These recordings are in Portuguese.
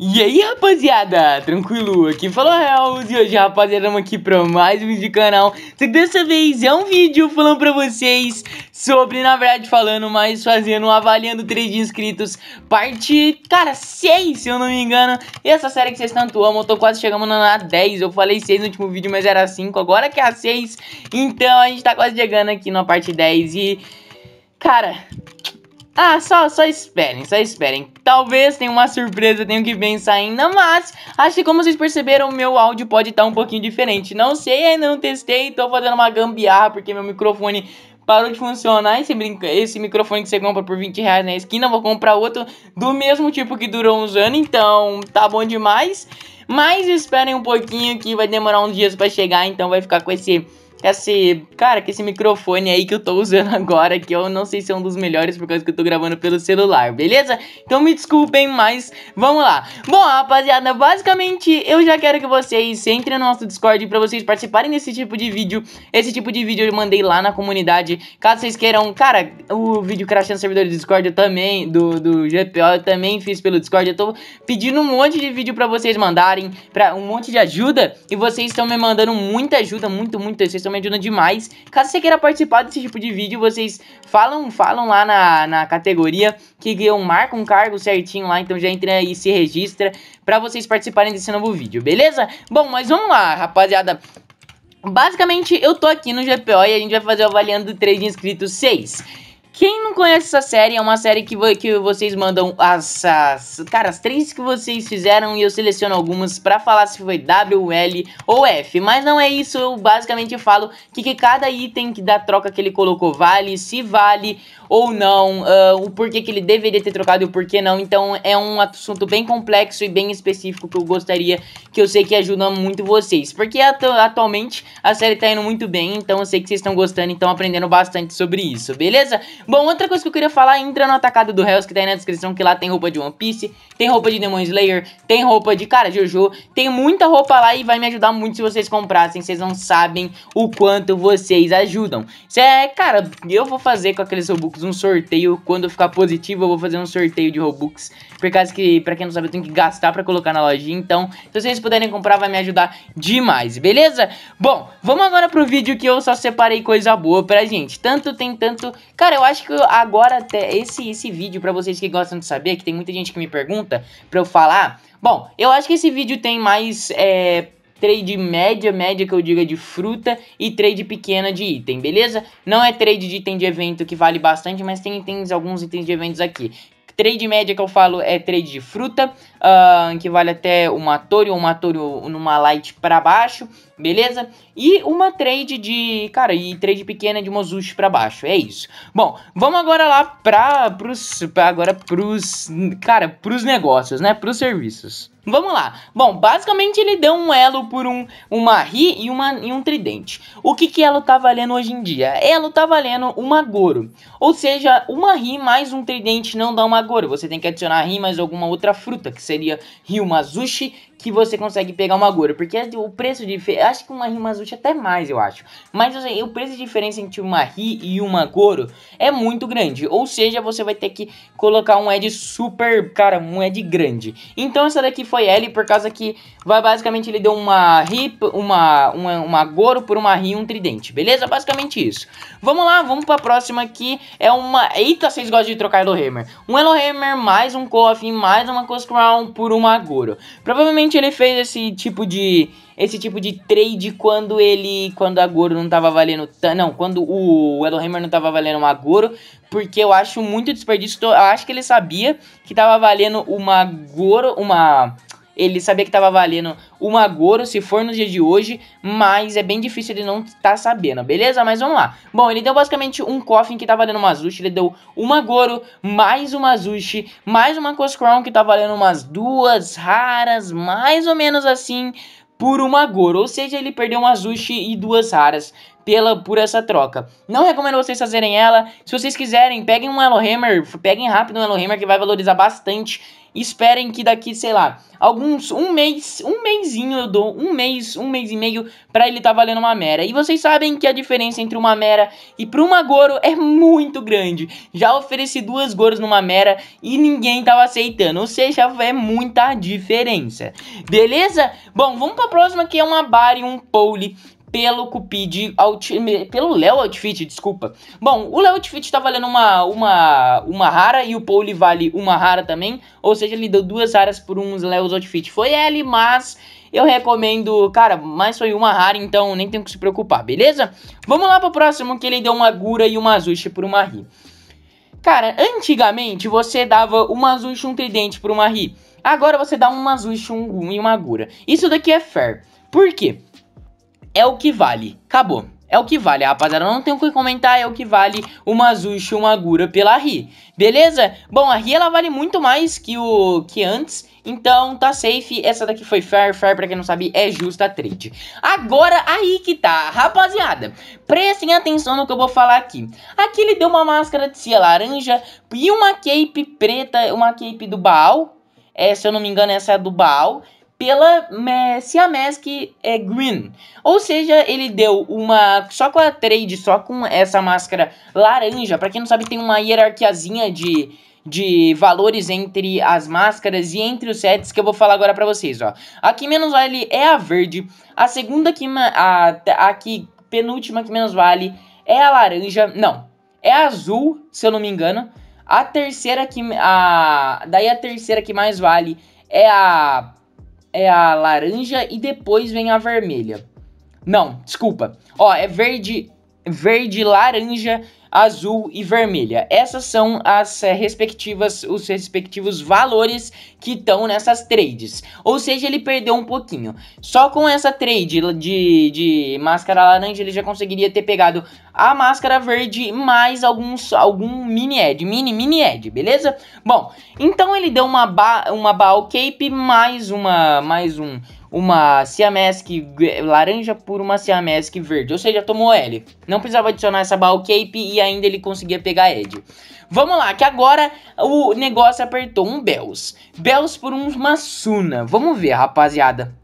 E aí rapaziada, tranquilo? Aqui falou Hells e hoje rapaziada estamos aqui para mais um vídeo do canal Só que dessa vez é um vídeo falando para vocês sobre, na verdade falando, mas fazendo, avaliando 3 de inscritos Parte, cara, 6 se eu não me engano E essa série que vocês tanto amam, eu tô quase chegando na 10 Eu falei 6 no último vídeo, mas era 5, agora que é a 6 Então a gente tá quase chegando aqui na parte 10 e... Cara, ah, só, só esperem, só esperem. Talvez tenha uma surpresa, tenho que pensar ainda, mas acho que como vocês perceberam, meu áudio pode estar tá um pouquinho diferente. Não sei, ainda não testei, tô fazendo uma gambiarra porque meu microfone parou de funcionar. Esse, brinca... esse microfone que você compra por 20 reais na esquina, vou comprar outro do mesmo tipo que durou uns anos, então tá bom demais. Mas esperem um pouquinho que vai demorar uns dias para chegar, então vai ficar com esse esse. Cara, que esse microfone aí que eu tô usando agora, que eu não sei se é um dos melhores por causa que eu tô gravando pelo celular, beleza? Então me desculpem, mas vamos lá. Bom, rapaziada, basicamente eu já quero que vocês entrem no nosso Discord pra vocês participarem desse tipo de vídeo. Esse tipo de vídeo eu mandei lá na comunidade. Caso vocês queiram, cara, o vídeo crashando servidor do Discord eu também, do, do GPO, eu também fiz pelo Discord. Eu tô pedindo um monte de vídeo pra vocês mandarem, pra um monte de ajuda. E vocês estão me mandando muita ajuda, muito, muito. Vocês estão me ajuda demais. Caso você queira participar desse tipo de vídeo, vocês falam, falam lá na, na categoria que eu marco um cargo certinho lá, então já entra e se registra pra vocês participarem desse novo vídeo, beleza? Bom, mas vamos lá, rapaziada. Basicamente, eu tô aqui no GPO e a gente vai fazer o avaliando 3 inscritos 6. Quem não conhece essa série, é uma série que, que vocês mandam as, as. Cara, as três que vocês fizeram e eu seleciono algumas para falar se foi W, L ou F. Mas não é isso, eu basicamente falo que, que cada item que da troca que ele colocou vale, se vale ou não, uh, o porquê que ele deveria ter trocado e o porquê não. Então é um assunto bem complexo e bem específico que eu gostaria, que eu sei que ajuda muito vocês. Porque atu atualmente a série tá indo muito bem, então eu sei que vocês estão gostando e estão aprendendo bastante sobre isso, beleza? Bom, outra coisa que eu queria falar, entra no atacado do Hells que tá aí na descrição, que lá tem roupa de One Piece, tem roupa de Demon Slayer, tem roupa de, cara, Jojo, tem muita roupa lá e vai me ajudar muito se vocês comprassem, vocês não sabem o quanto vocês ajudam. Isso é, cara, eu vou fazer com aqueles robucos um sorteio. Quando eu ficar positivo, eu vou fazer um sorteio de Robux. Por causa que, pra quem não sabe, eu tenho que gastar pra colocar na lojinha. Então, então, se vocês puderem comprar, vai me ajudar demais, beleza? Bom, vamos agora pro vídeo que eu só separei coisa boa pra gente. Tanto tem tanto... Cara, eu acho que agora até esse, esse vídeo, pra vocês que gostam de saber, que tem muita gente que me pergunta pra eu falar... Bom, eu acho que esse vídeo tem mais... É trade média, média que eu diga de fruta e trade pequena de item, beleza? Não é trade de item de evento que vale bastante, mas tem itens, alguns itens de eventos aqui. Trade média que eu falo é trade de fruta, uh, que vale até uma torre ou uma torre numa light para baixo, beleza? E uma trade de, cara, e trade pequena de mozushi para baixo, é isso. Bom, vamos agora lá para pros, agora pros, cara, pros negócios, né? Pros serviços. Vamos lá. Bom, basicamente ele deu um elo por um, uma ri e, uma, e um tridente. O que que elo tá valendo hoje em dia? Elo tá valendo uma goro. Ou seja, uma ri mais um tridente não dá uma goro. Você tem que adicionar ri mais alguma outra fruta, que seria ryumazushi, que você consegue pegar uma goro. Porque o preço de... Acho que uma ryumazushi é até mais, eu acho. Mas assim, o preço de diferença entre uma ri e uma goro é muito grande. Ou seja, você vai ter que colocar um ed super... Cara, um ed grande. Então essa daqui foi L por causa que vai basicamente ele deu uma rip uma, uma, uma goro por uma ri e um tridente, beleza? Basicamente isso. Vamos lá, vamos pra próxima que é uma... Eita, vocês gostam de trocar Elohammer. Um Elohammer mais um Coffin mais uma Coast Crown por uma goro. Provavelmente ele fez esse tipo de... Esse tipo de trade quando ele... Quando a Goro não tava valendo... Não, quando o Elohammer não tava valendo uma Goro porque eu acho muito desperdício. Eu acho que ele sabia que tava valendo uma Goro, uma ele sabia que estava valendo uma Goro se for no dia de hoje, mas é bem difícil ele não estar tá sabendo, beleza? Mas vamos lá. Bom, ele deu basicamente um coffin que tá valendo uma Zushi, ele deu uma Goro, mais uma Zushi, mais uma Cos Crown que tá valendo umas duas raras, mais ou menos assim, por uma Goro. Ou seja, ele perdeu uma Zushi e duas raras pela, por essa troca. Não recomendo vocês fazerem ela. Se vocês quiserem, peguem um Elo Hammer, peguem rápido um Elo Hammer que vai valorizar bastante Esperem que daqui, sei lá, alguns um mês, um mêsinho eu dou, um mês, um mês e meio para ele tá valendo uma mera. E vocês sabem que a diferença entre uma mera e para uma goro é muito grande. Já ofereci duas goros numa mera e ninguém tava aceitando, ou seja, é muita diferença. Beleza? Bom, vamos para a próxima que é uma bar e um pole pelo Cupid, pelo Léo Outfit, desculpa. Bom, o Léo Outfit tá valendo uma, uma, uma rara e o Pauli vale uma rara também, ou seja, ele deu duas raras por uns Léo Outfit. Foi ele, mas eu recomendo, cara, mas foi uma rara, então nem tem que se preocupar, beleza? Vamos lá pro próximo, que ele deu uma Gura e uma Azushi por uma Ri. Cara, antigamente você dava uma Azushi, um Tridente por uma Ri. Agora você dá uma Azushi, um Gum e uma Gura. Isso daqui é fair. Por quê? é o que vale. Acabou. É o que vale, rapaziada. Não tem o que comentar, é o que vale uma Zushi, uma Gura pela Ri. Beleza? Bom, a Ri ela vale muito mais que o que antes. Então, tá safe. Essa daqui foi fair. Fair, pra quem não sabe, é justa trade. Agora, aí que tá. Rapaziada, prestem atenção no que eu vou falar aqui. Aqui ele deu uma máscara de cia laranja e uma cape preta, uma cape do Baal. É, se eu não me engano, essa é a do Baal pela é, Siamask é, Green. Ou seja, ele deu uma. Só com a trade, só com essa máscara laranja. Pra quem não sabe, tem uma hierarquiazinha de de valores entre as máscaras e entre os sets que eu vou falar agora para vocês, ó. A que menos vale é a verde, a segunda que a, a que penúltima que menos vale é a laranja, não, é a azul, se eu não me engano. A terceira que a daí a terceira que mais vale é a é a laranja e depois vem a vermelha. Não, desculpa. Ó, é verde, verde, laranja azul e vermelha. Essas são as eh, respectivas, os respectivos valores que estão nessas trades. Ou seja, ele perdeu um pouquinho. Só com essa trade de, de máscara laranja, ele já conseguiria ter pegado a máscara verde mais alguns, algum mini ed, mini mini ed, beleza? Bom, então ele deu uma, ba, uma ball cape mais uma mais um uma Siamesque laranja por uma Siamesque verde. Ou seja, tomou L. Não precisava adicionar essa ball cape e ainda ele conseguia pegar Ed. Vamos lá, que agora o negócio apertou um Bells. Bells por um Massuna. Vamos ver, rapaziada.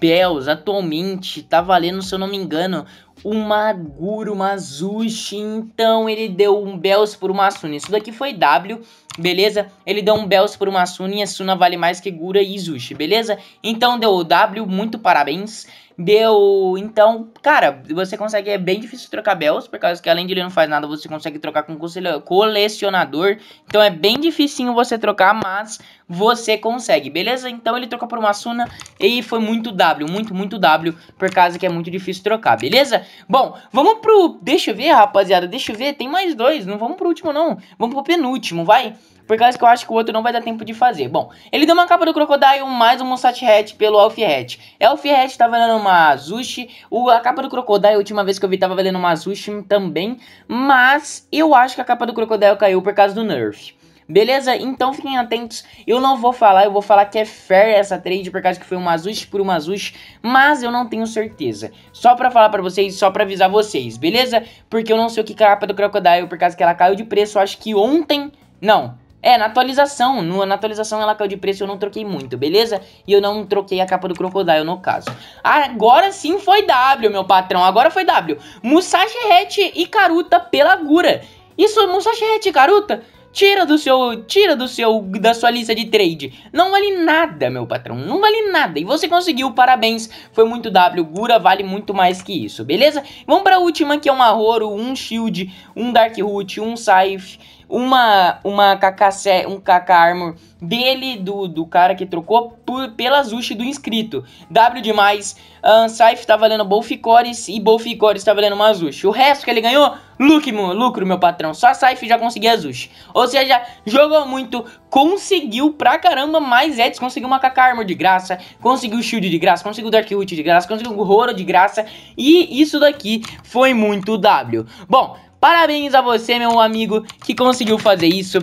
Bells atualmente tá valendo, se eu não me engano, o Maguro Mazushi. Então ele deu um Bells por uma Suna. Isso daqui foi W beleza? Ele deu um Bells por uma Suna e a Suna vale mais que Gura e Izushi, beleza? Então deu o W, muito parabéns. Deu. Então, cara, você consegue. É bem difícil trocar Bells, por causa que além de ele não faz nada, você consegue trocar com colecionador. Então é bem dificinho você trocar, mas você consegue, beleza? Então ele trocou por uma Suna e foi muito W, muito, muito W, por causa que é muito difícil trocar, beleza? Bom, vamos pro... Deixa eu ver, rapaziada, deixa eu ver, tem mais dois, não vamos pro último não, vamos pro penúltimo, vai por causa que eu acho que o outro não vai dar tempo de fazer. Bom, ele deu uma capa do Crocodile, mais um Monsat Hat pelo Elf Hat. Elf é, Hat tá valendo uma Azushi, o, a capa do Crocodile, a última vez que eu vi, tava valendo uma Azushi também, mas eu acho que a capa do Crocodile caiu por causa do nerf. Beleza? Então fiquem atentos. Eu não vou falar, eu vou falar que é fair essa trade por causa que foi uma Azush por uma Azush, mas eu não tenho certeza. Só pra falar pra vocês, só pra avisar vocês, beleza? Porque eu não sei o que capa do Crocodile por causa que ela caiu de preço, acho que ontem... Não, é, na atualização. No, na atualização ela caiu de preço, eu não troquei muito, beleza? E eu não troquei a capa do Crocodile, no caso. Agora sim foi W, meu patrão. Agora foi W. Musashi Hatch e Karuta pela Gura. Isso, Musashi Hatch e Karuta... Tira do seu, tira do seu, da sua lista de trade. Não vale nada, meu patrão. Não vale nada. E você conseguiu, parabéns. Foi muito W. Gura vale muito mais que isso, beleza? Vamos para a última que é um Arroro, um Shield, um Dark Root, um Scythe uma, uma KK, um KK Armor dele, do, do cara que trocou, por, pela Zushi do inscrito. W demais, um, ah, Saif tá valendo Bolficores e Bolficores tá valendo uma Zushi. O resto que ele ganhou, lucro, lucro meu patrão. Só Saif já conseguiu a Zushi. Ou seja, jogou muito, conseguiu pra caramba mais Eds, é, conseguiu uma KK Armor de graça, conseguiu Shield de graça, conseguiu Dark Root de graça, conseguiu Roro de graça. E isso daqui foi muito W. Bom... Parabéns a você, meu amigo, que conseguiu fazer isso.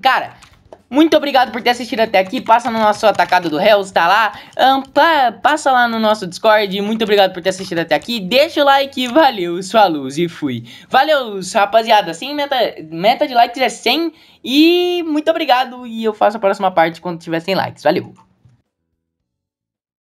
Cara, muito obrigado por ter assistido até aqui. Passa no nosso atacado do Hells, tá lá. Um, pa, passa lá no nosso Discord. Muito obrigado por ter assistido até aqui. Deixa o like. Valeu, sua luz e fui. Valeu, rapaziada. Sem meta, meta de likes é 100. E muito obrigado. E eu faço a próxima parte quando tiver 100 likes. Valeu.